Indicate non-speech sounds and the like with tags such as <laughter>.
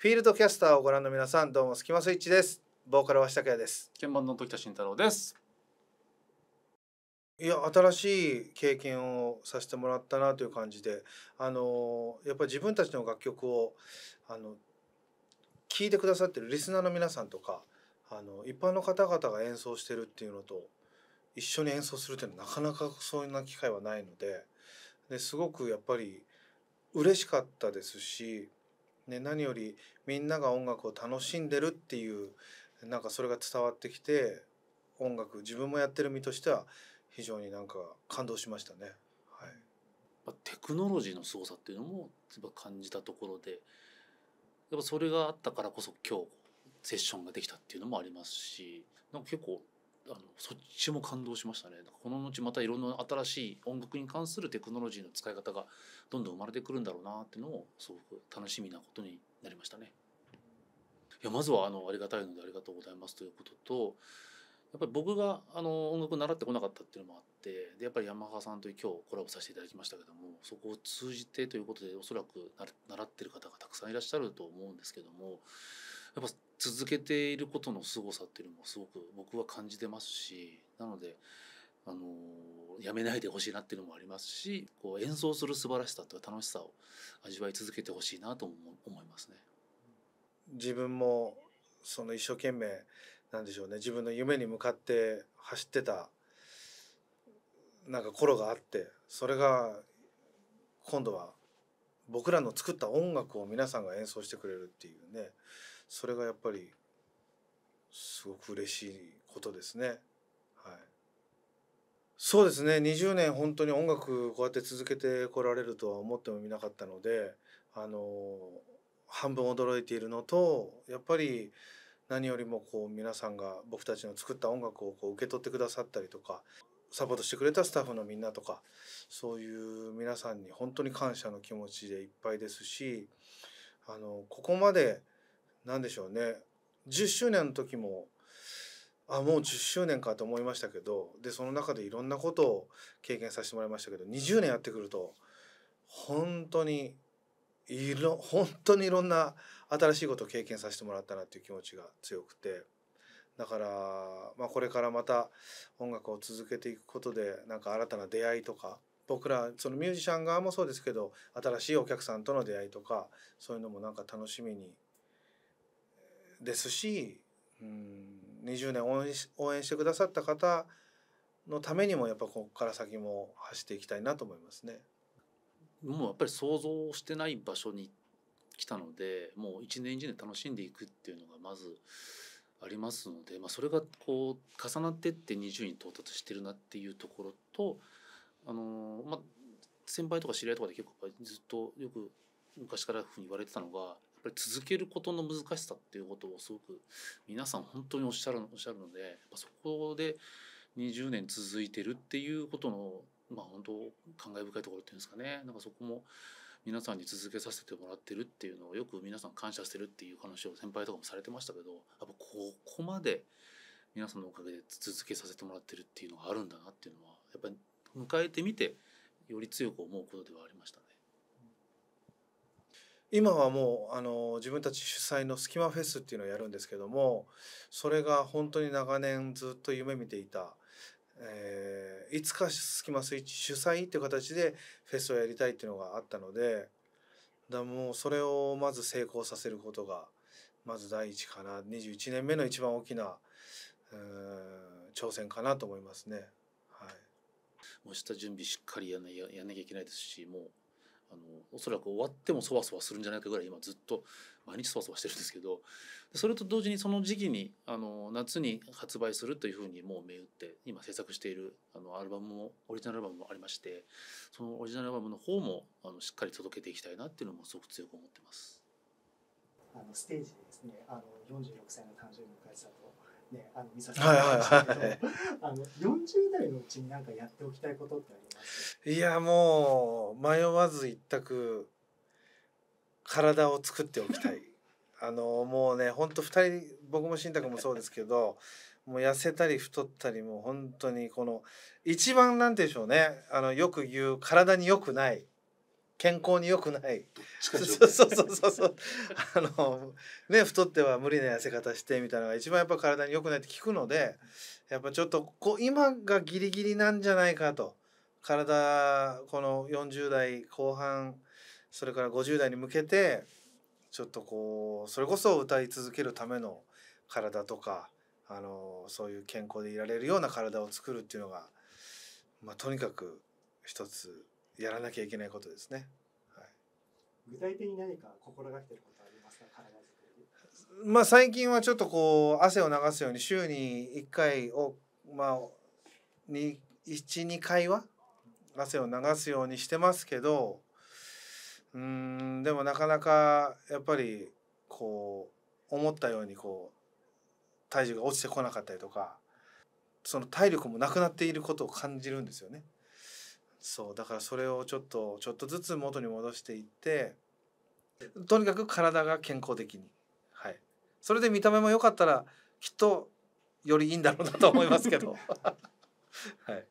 フィールドキャスターをご覧の皆さんどうもスキマスイッチですボーカルは下谷です鍵盤の時田慎太郎ですいや新しい経験をさせてもらったなという感じであのやっぱり自分たちの楽曲をあの聞いてくださってるリスナーの皆さんとかあの一般の方々が演奏してるっていうのと一緒に演奏するっていうのはなかなかそんな機会はないのでですごくやっぱり嬉しかったですしね、何よりみんなが音楽を楽しんでるっていうなんかそれが伝わってきて音楽自分もやってる身としては非常になんか感動しましたね。はい、テクノロジーの凄さっていうのもやっぱ感じたところでやっぱそれがあったからこそ今日セッションができたっていうのもありますしなんか結構あのそっちも感動しましたねこの後またいろんな新しい音楽に関するテクノロジーの使い方がどんどん生まれてくるんだろうなっていうのをすごく楽しみなことになりましたね。いやまずはあのありがたいのでありがとうございますということとやっぱり僕があの音楽習ってこなかったっていうのもあってでやっぱり山川さんと今日コラボさせていただきましたけどもそこを通じてということでおそらく習ってる方がたくさんいらっしゃると思うんですけどもやっぱ続けていることの凄さっていうのもすごく僕は感じてますしなのであのやめないでほしいなっていうのもありますしこう演奏する素晴らしさと楽しさを味わい続けてほしいなと思いますね。自分もその一生懸命なんでしょうね自分の夢に向かって走ってたなんか頃があってそれが今度は僕らの作った音楽を皆さんが演奏してくれるっていうねそれがやっぱりすごく嬉しいことですね。はい、そうですね20年本当に音楽こうやって続けてこられるとは思ってもみなかったのであの半分驚いているのとやっぱり何よりもこう皆さんが僕たちの作った音楽をこう受け取ってくださったりとかサポートしてくれたスタッフのみんなとかそういう皆さんに本当に感謝の気持ちでいっぱいですしあのここまで何でしょうね10周年の時もあもう10周年かと思いましたけどでその中でいろんなことを経験させてもらいましたけど20年やってくると本当にいろ本当にいろんな新しいことを経験させてもらったなっていう気持ちが強くてだから、まあ、これからまた音楽を続けていくことでなんか新たな出会いとか僕らそのミュージシャン側もそうですけど新しいお客さんとの出会いとかそういうのもなんか楽しみにですし、うん、20年応援し応援してくださった方のためにもやっぱここから先も走っていきたいなと思いますね。もうやっぱり想像してない場所に来たのでもう一年一年楽しんでいくっていうのがまずありますので、まあ、それがこう重なってって20に到達してるなっていうところと、あのまあ、先輩とか知り合いとかで結構ずっとよく昔からふうに言われてたのがぱり続けることの難しさっていうことをすごく皆さん本当におっしゃるおっしゃるのでそこで20年続いてるっていうことのまあ本当感慨深いところっていうんですかねなんかそこも皆さんに続けさせてもらってるっていうのをよく皆さん感謝してるっていう話を先輩とかもされてましたけどやっぱここまで皆さんのおかげで続けさせてもらってるっていうのがあるんだなっていうのはやっぱり迎えてみてより強く思うことではありましたね。今はもうあの自分たち主催のスキマフェスっていうのをやるんですけどもそれが本当に長年ずっと夢見ていた、えー、いつかスキマスイッチ主催っていう形でフェスをやりたいっていうのがあったのでだもうそれをまず成功させることがまず第一かな21年目の一番大きな、挑戦かなと思いますね。はい、もうした準備しっかりやらなきゃいけないですしもうあのおそらく終わってもそわそわするんじゃないかぐらい今ずっと毎日そわそわしてるんですけどそれと同時にその時期にあの夏に発売するというふうにもう銘打って今制作しているあのアルバムもオリジナルアルバムもありましてそのオリジナルアルバムの方もあのしっかり届けていきたいなっていうのもすごく強く思ってます。あのステージでですねあの46歳の誕生日を迎えたとねあの見させてもいましたけど、はいはいはい、あの40代のうちに何かやっておきたいことってありますいやもう迷わず一択体を作っておきたい <laughs> あのもうねほんと2人僕も慎太君もそうですけどもう痩せたり太ったりもう本当にこの一番なんでしょうねあのよく言う体に良くない健康に良くない。そうそうそうそうあのね太っては無理な痩せ方してみたいなのが一番やっぱ体に良くないって聞くので、やっぱちょっとこう今がギリギリなんじゃないかと。体この40代後半それから50代に向けてちょっとこうそれこそ歌い続けるための体とかあのそういう健康でいられるような体を作るっていうのが、まあ、とにかく一つやらなきゃいけないことですね。はい、具体的に何か心がけてることありますか体作りまあ最近はちょっとこう汗を流すように週に1回をまあ12回は汗を流すようにしてますけどうんでもなかなかやっぱりこう思ったようにこう体重が落ちてこなかったりとかその体力もなくなっていることを感じるんですよね。そうだからそれをちょっとちょっとずつ元に戻していってとにかく体が健康的にはいそれで見た目も良かったらきっとよりいいんだろうなと思いますけど <laughs> はい